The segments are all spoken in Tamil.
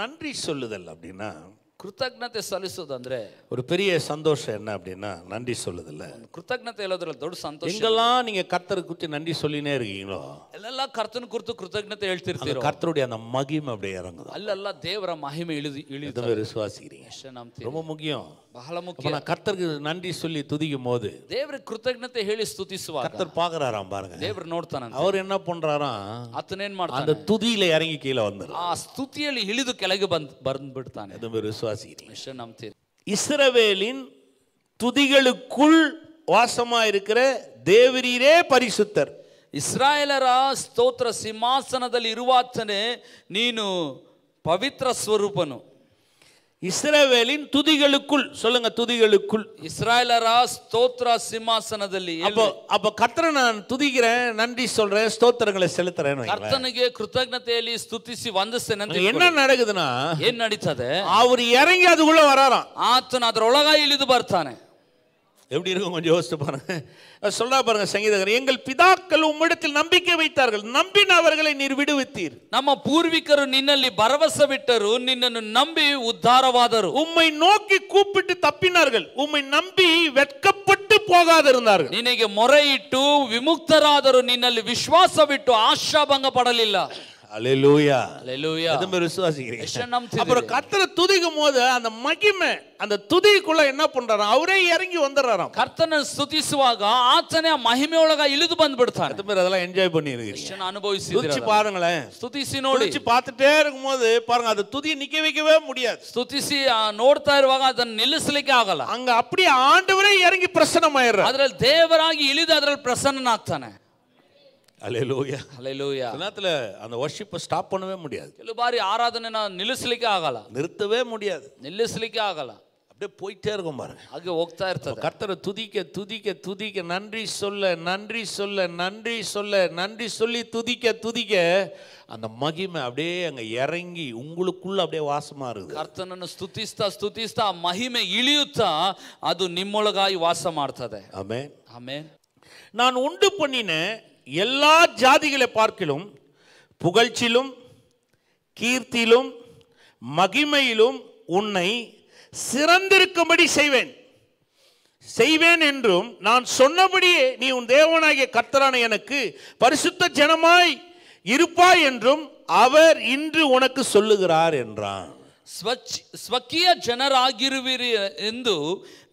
நன்றி சொல்லுதல் அப்படின்னா ಕೃತಜ್ಞತೆ ಸಲ್ಲಿಸೋದು அந்த ஒரு பெரிய சந்தோஷம் என்ன அப்படின்னா நன்றி சொல்லுதுல ಕೃತಜ್ಞತೆ ಹೇಳೋದ್ರಲ್ಲಿ ದೊಡ್ಡ ಸಂತೋಷ எங்கெல்லாம் நீங்க கர்த்தரை குறித்து நன்றி சொல்லினே இருக்கீங்களோ ಎಲ್ಲೆಲ್ಲ ಕರ್ತನ ಕುರಿತು ಕೃತಜ್ಞತೆ ಹೇಳ್ತಿರ್ತೀರೋ கர்த்தருடைய அந்த மகிமை அப்படியே இறங்குது அல்லல்ல தேவர மகிமை இழுது இழுது விசுவாசிக்கிறீங்க ரொம்ப முக்கியம் ಬಹಳ ಮುಖ್ಯ கர்த்தருக்கு நன்றி சொல்லி துதிக்கும் போது தேவருக்கு ಕೃತಜ್ಞತೆ ಹೇಳಿ ಸ್ತುತಿಸುವಾಗ கர்த்தர் பாக்குறாராம் பாருங்க தேவர் ನೋಡ್ತಾನಂತೆ அவர் என்ன பண்றாராம் அத்தனை ஏன் அந்த துதியில இறங்கி கீழே வந்து ஆ ஸ்துதியில இழுது ಕೆಳಗೆ ಬಂದು ಬಂದ್ಬಿಡ್ತಾನೆ எதுவும் ವಿಶ್ವಾಸ விசுவாசிக்கிறீங்க இஸ்ரவேலின் துதிகளுக்குள் வாசமா இருக்கிற தேவரீரே பரிசுத்தர் இஸ்ராயலரா ஸ்தோத்திர சிம்மாசனதல் இருவாச்சனு நீனு பவித்ர ஸ்வரூபனும் இஸ்ரேவேலின் துதிகளுக்குள் சொல்லுங்க துதிகளுக்குள் இஸ்ராயலரா ஸ்தோத்ரா சிம்மாசனதல்லி அப்போ அப்போ கர்த்தரை நான் துதிக்கிறேன் நன்றி சொல்றேன் ஸ்தோத்திரங்களை செலுத்துறேன் கர்த்தனுக்கு கிருத்தக்னத்தேலி ஸ்துதிசி நன்றி என்ன நடக்குதுன்னா என்ன நடித்தது அவர் இறங்கி அதுக்குள்ள வராறான் ஆத்தன் அதர் உலகாய் எழுது பார்த்தானே எப்படி இருக்கும் கொஞ்சம் யோசித்து பாருங்கள் சொல்றா பாருங்க சங்கீதகர் எங்கள் பிதாக்கள் உம்மிடத்தில் நம்பிக்கை வைத்தார்கள் நம்பின அவர்களை நீர் விடுவித்தீர் நம்ம பூர்வீகரும் நின்னல்லி பரவச விட்டரும் நின்னு நம்பி உத்தாரவாதர் உம்மை நோக்கி கூப்பிட்டு தப்பினார்கள் உம்மை நம்பி வெட்கப்பட்டு போகாதிருந்தார்கள் ನಿನಗೆ முறையிட்டு ವಿಮುಕ್ತರಾದರು ನಿನ್ನಲ್ಲಿ ವಿಶ್ವಾಸವಿಟ್ಟು விட்டு ಪಡಲಿಲ್ಲ அலெலூயா அலெலூயா எதுமே விசுவாசிக்கிறீங்க அப்புறம் கர்த்தர் துதிக்கும் போது அந்த மகிமை அந்த துதிக்குள்ள என்ன பண்றாராம் அவரே இறங்கி வந்துடுறாராம் கர்த்தனை சுதிசுவாக ஆத்தனை மகிமையோட இழுது பண்படுத்தார் எதுமே அதெல்லாம் என்ஜாய் பண்ணிருக்கிறீங்க அனுபவிச்சு துதிச்சு பாருங்களேன் சுதிசினோடு வச்சு பார்த்துட்டே இருக்கும் போது பாருங்க அந்த துதி நிக்க வைக்கவே முடியாது சுதிசி நோடுத்தா இருவாங்க அதன் நிலுசிலைக்கு ஆகலாம் அங்க அப்படியே ஆண்டு இறங்கி பிரசனம் ஆயிடுறாரு தேவராகி இழுது அதில் பிரசன்னாத்தானே ಅಲೆಲೂಯ ಅಲೆಲೂಯ நேரத்தில் அந்த ஒர்ஷிப்பை ஸ்டாப் பண்ணவே முடியாது பாரி ஆராதனை நான் ನಿಲ್ಲಿಸಲಿಕ್ಕೆ ஆகலாம் நிறுத்தவே முடியாது ನಿಲ್ಲಿಸಲಿಕ್ಕೆ ஆகலாம் அப்படியே போயிட்டே இருக்கும் பாருங்க அங்கே ஒக்தா இருந்தது கர்த்தரை துதிக்க துதிக்க துதிக்க நன்றி சொல்ல நன்றி சொல்ல நன்றி சொல்ல நன்றி சொல்லி துதிக்க துதிக்க அந்த மகிமை அப்படியே அங்கே இறங்கி உங்களுக்குள்ள அப்படியே வாசமாக இருக்குது ಕರ್ತನನ್ನು ಸ್ತುತಿಸ್ತಾ ಸ್ತುತಿಸ್ತಾ மகிமை ಮಹಿಮೆ அது ಅದು ನಿಮ್ಮೊಳಗಾಗಿ ವಾಸ ಮಾಡ್ತದೆ ಆಮೇನ್ ಆಮೇನ್ ನಾನು பண்ணினேன் எல்லா ஜாதிகளை பார்க்கிலும் புகழ்ச்சிலும் கீர்த்தியிலும் மகிமையிலும் உன்னை சிறந்திருக்கும்படி செய்வேன் செய்வேன் என்றும் நான் சொன்னபடியே நீ உன் தேவனாகிய கர்த்தரான எனக்கு பரிசுத்த ஜனமாய் இருப்பாய் என்றும் அவர் இன்று உனக்கு சொல்லுகிறார் என்றான் ಸ್ವಚ್ ಸ್ವಕೀಯ ಜನರಾಗಿರುವಿರಿ ಎಂದು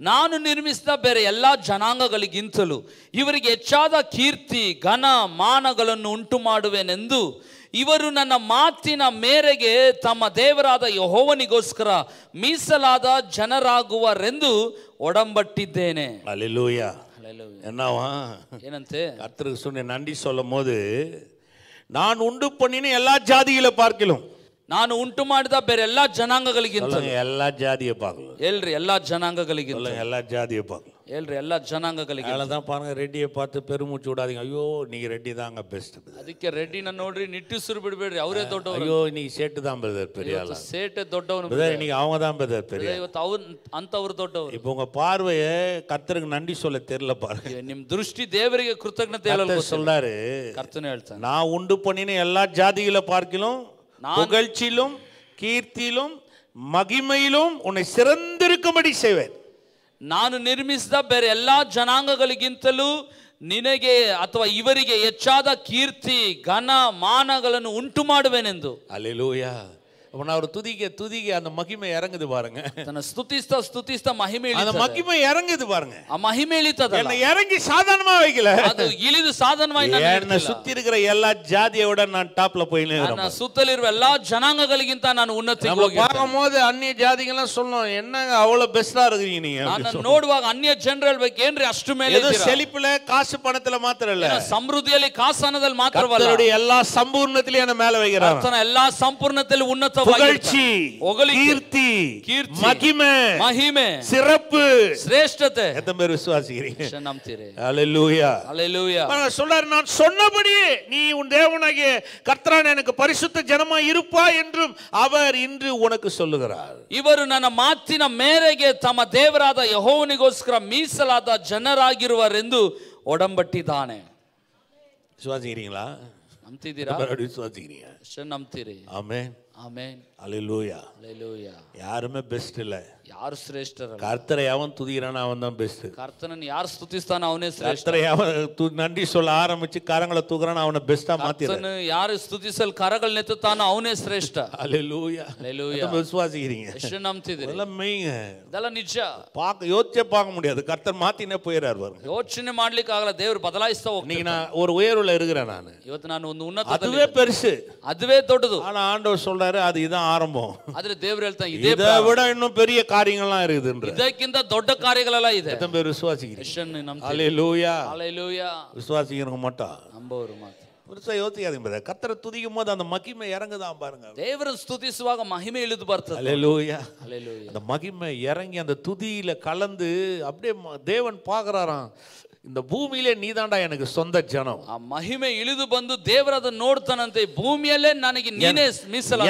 ನಾನು ನಿರ್ಮಿಸಿದ ಬೇರೆ ಎಲ್ಲ ಜನಾಂಗಗಳಿಗಿಂತಲೂ ಇವರಿಗೆ ಹೆಚ್ಚಾದ ಕೀರ್ತಿ ಘನ ಮಾನಗಳನ್ನು ಉಂಟು ಮಾಡುವೆನೆಂದು ಇವರು ನನ್ನ ಮಾತಿನ ಮೇರೆಗೆ ತಮ್ಮ ದೇವರಾದ ಯಹೋವನಿಗೋಸ್ಕರ ಮೀಸಲಾದ ಜನರಾಗುವರೆಂದು ಒಡಂಬಟ್ಟಿದ್ದೇನೆ ಏನಂತೆ கர்த்தருக்கு சொன்ன நன்றி சொல்லும் ನಾನು ಉಂಡು உண்டு நான் உண்டு மாடுதா பேர் எல்லா ஜனாங்ககளுக்கு எல்லா ஜாதிய பார்க்கலாம் ஏழு எல்லா ஜனாங்ககளுக்கு எல்லா ஜாதிய பார்க்கலாம் ஏழு எல்லா ஜனாங்ககளுக்கு அதில் தான் பாருங்க ரெட்டியை பார்த்து பெருமூச்சு விடாதீங்க ஐயோ நீ ரெட்டி தாங்க பெஸ்ட் அதுக்கே ரெட்டி நான் நோடி நிட்டு சுருப்பிடு பேர் அவரே தொட்ட ஐயோ நீ சேட்டு தான் பிரதர் பெரிய சேட்டு தொட்டவன் பிரதர் நீங்க அவங்க தான் பிரதர் பெரிய அவர் அந்த அவர் தொட்டவர் இப்போ உங்க பார்வையை கர்த்தருக்கு நன்றி சொல்ல தெரியல பாருங்க நீ திருஷ்டி தேவரிக கிருத்தக்னத்தை சொல்றாரு கர்த்தனை நான் உண்டு பண்ணின எல்லா ஜாதிகளை பார்க்கிலும் புகழ்ச்சியிலும் கீர்த்தியிலும் மகிமையிலும் உன்னை ಸಿರಂದಿರುಕುಂಬಡಿ ಸೇವೆ ನಾನು ನಿರ್ಮಿಸಿದ ಬೇರೆ ಎಲ್ಲ ಜನಾಂಗಗಳಿಗಿಂತಲೂ ನಿನಗೆ ಅಥವಾ ಇವರಿಗೆ ಹೆಚ್ಚಾದ ಕೀರ್ತಿ ಘನ ಮಾನಗಳನ್ನು ಉಂಟು ಮಾಡುವೆನೆಂದು ಅಲ್ಲಿ அவன் அவர் துதிக்க துதிக்க அந்த மகிமை இறங்குது பாருங்க ஸ்துதிஸ்த ஸ்துதிஸ்த மகிமை அந்த மகிமை இறங்குது பாருங்க மகிமை ಮಹಿಮೆ என்ன இறங்கி சாதாரணமா வைக்கல அது ಇಳಿದು ಸಾಧಾರಣವಾಗಿ என்ன சுத்தி இருக்கிற எல்லா ஜாதியோட நான் டாப்ல போய் நான் எல்லா அந்நிய ஜாதிகள் சொல்லணும் என்னங்க அவ்வளவு பெஸ்டா இருக்கீங்க நீங்க நான் ನೋಡುವಾಗ ಅನ್ಯ ಜನರಲ್ ಬಗ್ಗೆ செழிப்புல காசு பணத்துல ಮಾತ್ರ இல்ல ಸಮೃದ್ಧಿಯಲ್ಲಿ ಕಾಸನದಲ್ಲಿ ಮಾತ್ರವಲ್ಲ ಕರ್ತನುடைய ಎಲ್ಲಾ ಸಂಪೂರ್ಣದಲ್ಲಿ ಅನ್ನ ಮೇಲೆ வைக்கிறார் புகழ்ச்சி கீர்த்தி கீர்த்தி மகிமை மகிமை சிறப்பு சிரேஷ்டத்தை எத்தனை பேர் விசுவாசிக்கிறீங்க ஹalleluya ஹalleluya சொல்றாரு நான் சொன்னபடியே நீ உன் தேவனாகிய கர்த்தரான எனக்கு பரிசுத்த ஜனமா இருப்பா என்றும் அவர் இன்று உனக்கு சொல்லுகிறார் நான் ಇವರು ನನ್ನ ಮಾತಿನ ಮೇರೆಗೆ ತಮ್ಮ ದೇವರಾದ ಯಹೋವನಿಗೋಸ್ಕರ ಮೀಸಲಾದ ಜನರಾಗಿರುವರೆಂದು ಒಡಂಬಟ್ಟಿದ್ದಾನೆ ವಿಶ್ವಾಸಿಗಿರೀங்களா ನಂಬ್ತಿದ್ದೀರಾ ವಿಶ್ವಾಸಿಗಿರೀ ನಂಬ್ತೀರಿ ஆமே Amen. அலையிலூயா அலையிலூயா யாருமே பெஸ்ட் இல்லை யார் சிரேஷ்டர் கர்த்தரை அவன் துதிக்கிறான் அவன் தான் பெஸ்ட் கர்த்தனன் யார் ஸ்துதிஸ்தான் அவனே கர்த்தரை அவன் நன்றி சொல்ல ஆரம்பிச்சு கரங்களை தூக்குறான் அவனை பெஸ்டா மாத்திடுறான் யார் ஸ்துதிசல் கரங்கள் நெத்துத்தான் அவனே சிரேஷ்ட அல்லேலூயா அல்லேலூயா நம்ம விசுவாசிக்கிறீங்க எஷ்ணம்திது இதெல்லாம் மெய்ங்க இதெல்லாம் ನಿಜ பாக்க யோசிச்சே பார்க்க முடியாது கர்த்தர் மாத்தினே போயிறார் பாருங்க யோசனை ಮಾಡ್ಲಿಕ್ಕೆ தேவர் ದೇವರು நீங்க நான் ஒரு உயர்வுல இருக்கிறேன் நான் ಇವತ್ತು நான் ಒಂದು ಉನ್ನತ அதுவே பெருசு அதுவே ದೊಡ್ಡದು ஆனா ஆண்டவர் சொல்றாரு அது இதான் ஆரம்பம் அதுல தேவர் எழுத்தா இதே இதை விட இன்னும் பெரிய காரியங்கள்லாம் இருக்குதுன்ற தொட்ட காரியங்கள் எல்லாம் இது எத்தனை பேர் விசுவாசிக்கிறீங்க ஹalleluya ஹalleluya விசுவாசிக்கிறவங்க மட்டும் நம்பவர் மாத்திரம் ಪುರುಷ ಯೋಚಿಯಾದ ಬರ ಕತ್ತರ ತುದಿಗೆ அந்த மகிமை இறங்குதான் பாருங்க தேவர ஸ்துதிசுவாக மகிமை எழுது பார்த்தது ஹalleluya ஹalleluya அந்த மகிமை இறங்கி அந்த துதியில கலந்து அப்படியே தேவன் பாக்குறாராம் இந்த பூமியிலே நீதாண்டா எனக்கு சொந்த ஜனம் மகிமை இழுது பந்து தேவரத நோடுத்தனத்தை பூமியிலே நனக்கு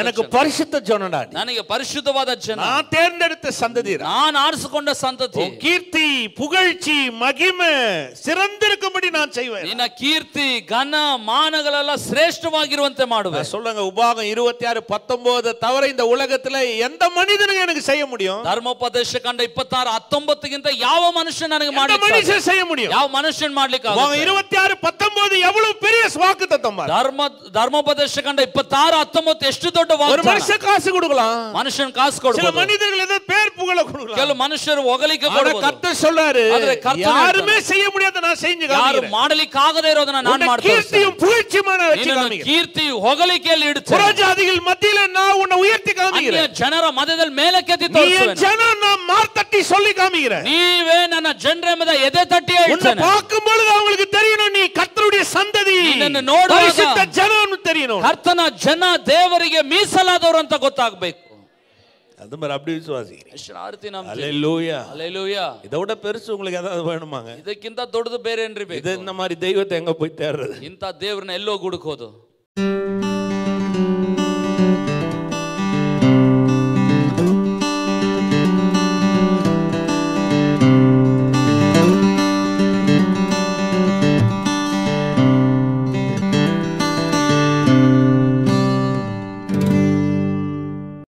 எனக்கு பரிசுத்த ஜனடா நனக்கு பரிசுத்தவாத ஜனம் தேர்ந்தெடுத்த சந்ததி நான் அரசு கொண்ட சந்ததி கீர்த்தி புகழ்ச்சி மகிமை சிறந்திருக்கும்படி நான் செய்வேன் கீர்த்தி கன மானகள் எல்லாம் சிரேஷ்டமாகிருவந்த மாடுவேன் சொல்லுங்க உபாகம் இருபத்தி ஆறு பத்தொன்பது தவிர இந்த உலகத்துல எந்த மனிதனும் எனக்கு செய்ய முடியும் தர்மோபதேச கண்ட இப்பத்தாறு அத்தொன்பத்துக்கு யாவ மனுஷன் எனக்கு செய்ய முடியும் மனுஷன் ಮಾಡಲಿಕ್ಕಾಗುತ್ತೆ இருபத்தி ஆறு பத்தொன்பது எவ்வளவு பெரிய வாக்கு தத்தம் ಧರ್ಮೋಪದೇಶ ಕಂಡ 26 19 ಎಷ್ಟು ದೊಡ್ಡ ವಾಗ್ದಾನ மனுஷன் காசு கொடுக்கலாம் மனுஷன் காசு கொடுக்கலாம் மனிதர்கள் பேர் மீசலாதவர் அந்த கொத்தாக்கு யாருமே செய்ய நான் கீர்த்தியும் மத்தியில நான் உன்னை உயர்த்தி காமிக்கிறேன் சொல்லி பார்க்கும் பொழுது அவங்களுக்கு தெரியணும் நீ சந்ததி தெரியணும் ಅಂತ ಗೊತ್ತಾಗಬೇಕು அது மாதிரி அப்படி விசுவாசிக்கிறேன் ಶ್ರಾರ್ತಿನ அல்லேலூயா ಅಲೆಲೂಯಾ இதை விட பெருசு உங்களுக்கு ஏதாவது வேணுமாங்க ಇದಕ್ಕಿಂತ ದೊಡ್ಡದು ಬೇರೆ ಏನ್ರಿ ಬೇಕು இந்த மாதிரி தெய்வத்தை எங்க போய் தேடுறது இந்த ದೇವ್ರನ್ನ எல்லோ கொடுக்கோதோ